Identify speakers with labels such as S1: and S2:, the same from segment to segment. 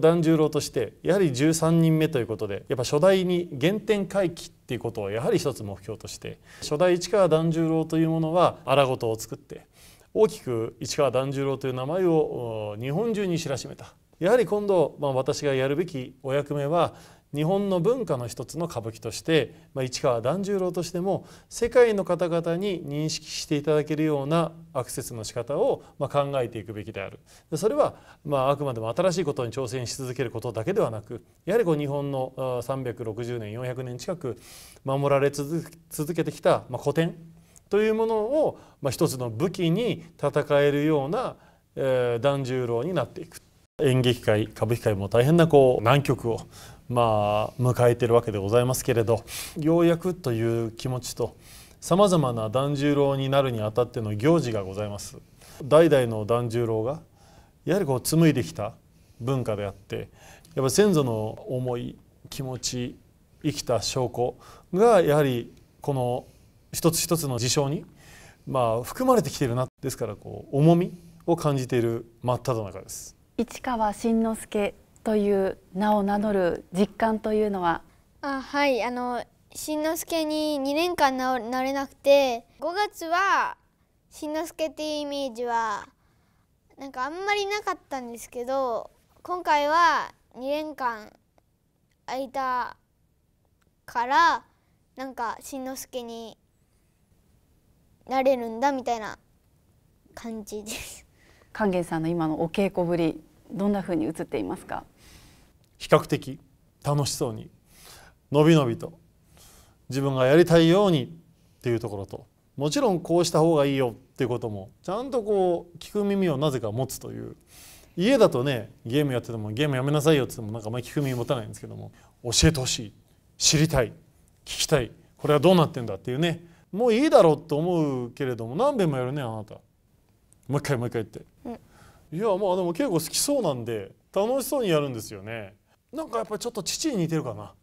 S1: 團十郎としてやはり13人目ということでやっぱ初代に原点回帰っていうことをやはり一つ目標として初代市川團十郎というものは荒事を作って大きく市川團十郎という名前を日本中に知らしめたやはり今度、まあ、私がやるべきお役目は日本の文化の一つの歌舞伎として、まあ、市川團十郎としても世界の方々に認識していただけるようなアクセスの仕方をま考えていくべきであるそれはまあくまでも新しいことに挑戦し続けることだけではなくやはりこう日本の360年400年近く守られ続けてきた、ま古典というものを、まあ、一つの武器に戦えるような、團十郎になっていく。演劇界歌舞伎界も大変なこう難局をまあ、迎えてるわけでございますけれどようやくという気持ちとさまざまな團十郎になるにあたっての行事がございます。代々の團十郎がやはりこう紡いできた文化であってやっぱ先祖の思い気持ち生きた証拠がやはりこの一つ一つの事象にまあ含まれてきているなですからこう重みを感じている真っ只中です。
S2: 市川新之助という名を名乗る実感というのは
S3: あはいあのしんのすけに2年間ななれなくて5月はしんのすけっていうイメージはなんかあんまりなかったんですけど今回は2年間空いたからなんかしんのすけになれるんだみたいな感じです。
S2: 還元さんの今のお稽古ぶりどんなふうに映っていますか
S1: 比較的楽しそうにのびのびと自分がやりたいようにっていうところともちろんこうした方がいいよっていうこともちゃんとこう聞く耳をなぜか持つという家だとねゲームやっててもゲームやめなさいよって言ってもなんかあんまり聞く耳持たないんですけども教えてほしい知りたい聞きたいこれはどうなってんだっていうねもういいだろうと思うけれども何べんもやるねあなたもう一回もう一回って。うんいやまあでも稽古好きそうなんで楽しそうにやるんですよねなんかやっぱりちょっと父に似てるかな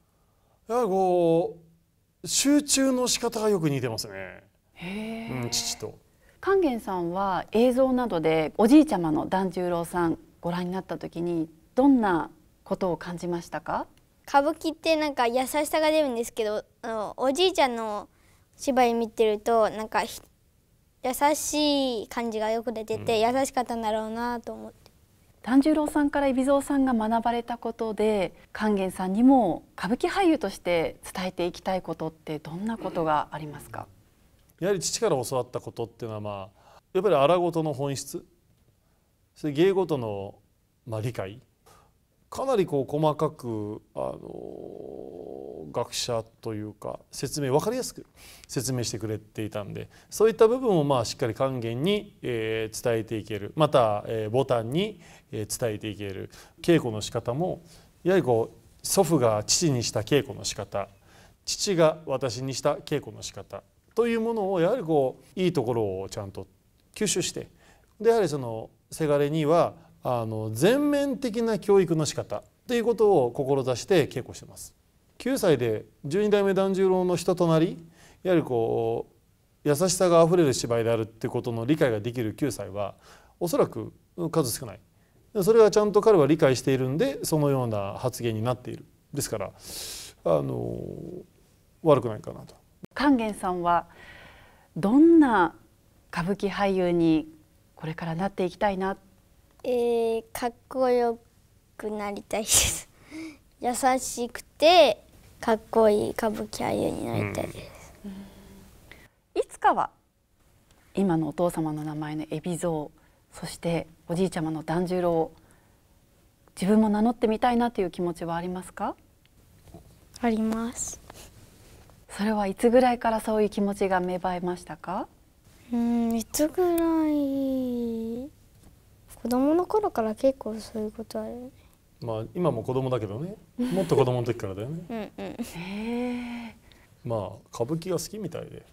S1: やはりこう集中の仕方がよく似てますねうん、父と
S2: 勸玄さんは映像などでおじいちゃまの團十郎さんご覧になった時にどんなことを感じましたか
S3: 歌舞伎ってなんか優しさが出るんですけどあのおじいちゃんの芝居見てるとなんか優しい感じがよく出てて、優しかったんだろうなと思って
S2: 團十郎さんから海老蔵さんが学ばれたことで勸玄さんにも歌舞伎俳優として伝えていきたいことってどんなことがありますか
S1: やはり父から教わったことっていうのはまあやっぱり荒事の本質それ芸事のまあ理解かなりこう細かくあの学者というか説明分かりやすく説明してくれていたんでそういった部分をまあしっかり還元に、え伝えていけるまた、えボタンに、え伝えていける稽古の仕方もやはりこう祖父が父にした稽古の仕方父が私にした稽古の仕方というものをやはりこういいところをちゃんと吸収してでやはりそのせがれにはあの全面的な教育の仕方ということを志して稽古してます。9歳で十二代目團十郎の人となりやはりこう優しさがあふれる芝居であるってことの理解ができる9歳はおそらく数少ないそれはちゃんと彼は理解しているんでそのような発言になっているですからあの悪くないかなと。
S2: 勸玄さんはどんな歌舞伎俳優にこれからなっていきたいな、
S3: えー、かっこよくなりたいです 優しくてかっこいい歌舞伎俳優になり
S2: たいです、うん、いつかは今のお父様の名前の海老蔵そしておじいちゃまの團十郎自分も名乗ってみたいなという気持ちはありますかありますそれはいつぐらいからそういう気持ちが芽生えましたか
S3: うんいつぐらい子供の頃から結構そういうことある
S1: まあ今も子供だけどねもっと子供の時からだよ
S3: ねうん、
S1: まあ歌舞伎が好きみたいで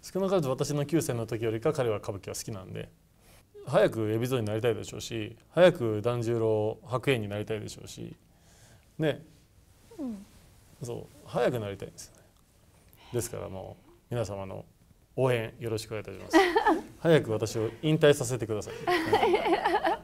S1: 少なからず私の9歳の時よりか彼は歌舞伎が好きなんで早く海老蔵になりたいでしょうし早く團十郎白猿になりたいでしょうしね、うん、そう早くなりたいんですよねですからもう皆様の応援よろしくお願いいたします早く私を引退させてください、い